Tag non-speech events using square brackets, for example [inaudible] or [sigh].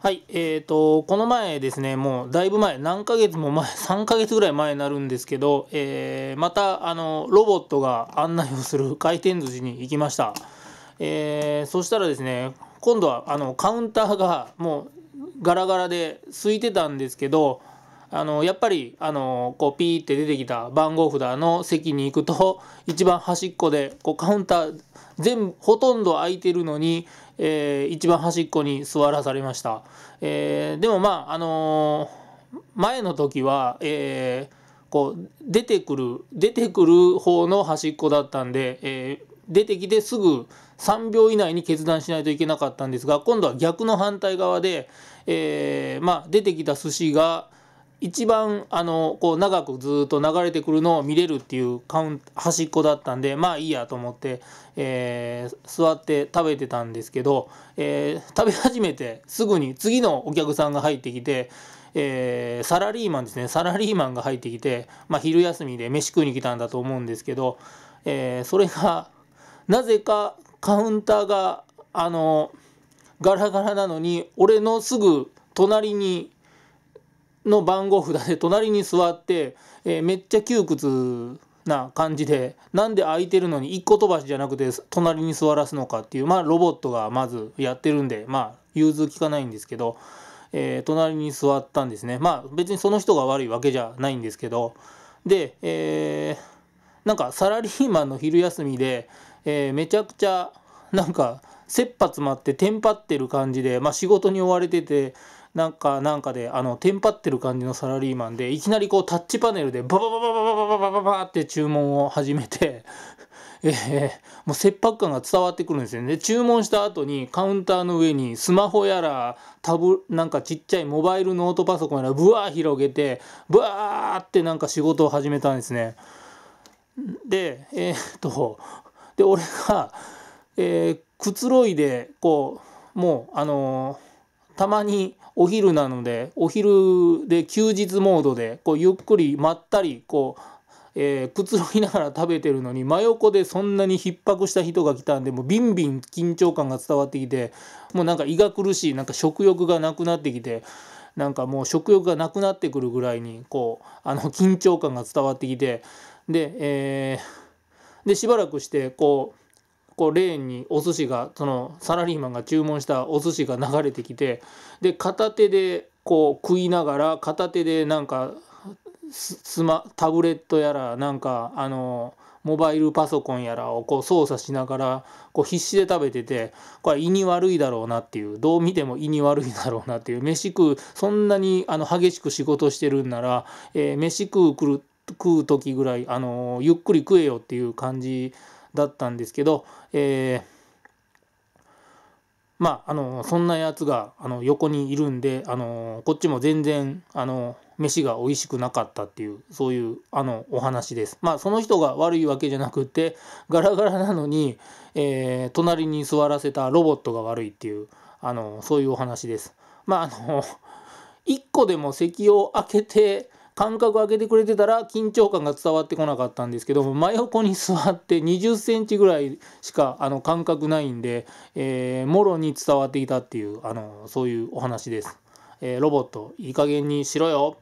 はい、えーと、この前ですね、もうだいぶ前、何ヶ月も前、3 [laughs] ヶ月ぐらい前になるんですけど、えー、またあのロボットが案内をする回転寿司に行きました。えー、そしたらですね、今度はあのカウンターがもうガラガラで空いてたんですけど、あのやっぱりあのこうピーって出てきた番号札の席に行くと [laughs] 一番端っこでこうカウンター全部ほとんど空いてるのに、えー、一番端っこに座らされました、えー、でもまああのー、前の時は、えこう出てくる出てくる方の端っこだったんで、え出てきてすぐ3秒以内に決断しないといけなかったんですが今度は逆の反対側で、えまあ、出てきた寿司が一番あのこう長くずっと流れてくるのを見れるっていうカウン端っこだったんでまあいいやと思って、えー、座って食べてたんですけど、えー、食べ始めてすぐに次のお客さんが入ってきて、えー、サラリーマンですねサラリーマンが入ってきて、まあ、昼休みで飯食いに来たんだと思うんですけど、えそれがなぜかカウンターがあのガラガラなのに俺のすぐ隣にの番号札で隣に座って、えー、めっちゃ窮屈な感じでなんで空いてるのに一個飛ばしじゃなくて隣に座らすのかっていうまあロボットがまずやってるんでまあ融通きかないんですけど、えー、隣に座ったんですねまあ別にその人が悪いわけじゃないんですけどで、えー、なんかサラリーマンの昼休みで、えー、めちゃくちゃなんか切羽詰まってテンパってる感じで、まあ、仕事に追われててなんかなんかであのテンパってる感じのサラリーマンでいきなりこうタッチパネルでババババババババババって注文を始めてえー、もう切迫感が伝わってくるんですよね。注文した後にカウンターの上にスマホやらタブなんかちっちゃいモバイルノートパソコンやらブワー広げてブワーってなんか仕事を始めたんですね。でえー、っとで俺が、えー、くつろいでこうもうあのーたまにお昼なのでお昼で休日モードでこうゆっくりまったりこう、えー、くつろぎながら食べてるのに真横でそんなに逼迫した人が来たんでもうビンビン緊張感が伝わってきてもうなんか胃が苦しいなんか食欲がなくなってきて。なんかもう食欲がなくなってくるぐらいにこうあの緊張感が伝わってきてで,、えー、でしばらくしてこうこうレーンにお寿司がそのサラリーマンが注文したお寿司が流れてきてで片手でこう食いながら片手でなんかスマタブレットやらなんかあのモバイルパソコンやらをこう操作しながらこう必死で食べててこれ胃に悪いだろうなっていうどう見ても胃に悪いだろうなっていう飯食うそんなにあの激しく仕事してるんなら、え飯食う食う時ぐらいあのゆっくり食えよっていう感じだったんですけど、えー、まああのそんなやつがあの横にいるんであのこっちも全然あの飯が美味しくなかったっていうそういうあのお話です。まあその人が悪いわけじゃなくてガラガラなのに、えー、隣に座らせたロボットが悪いっていうあのそういうお話です。まああの1個でも席を開けて間隔を空けてくれてたら緊張感が伝わってこなかったんですけども真横に座って20センチぐらいしかあの間隔ないんで、えー、もろに伝わっていたっていうあのそういうお話です。えー、ロボットいい加減にしろよ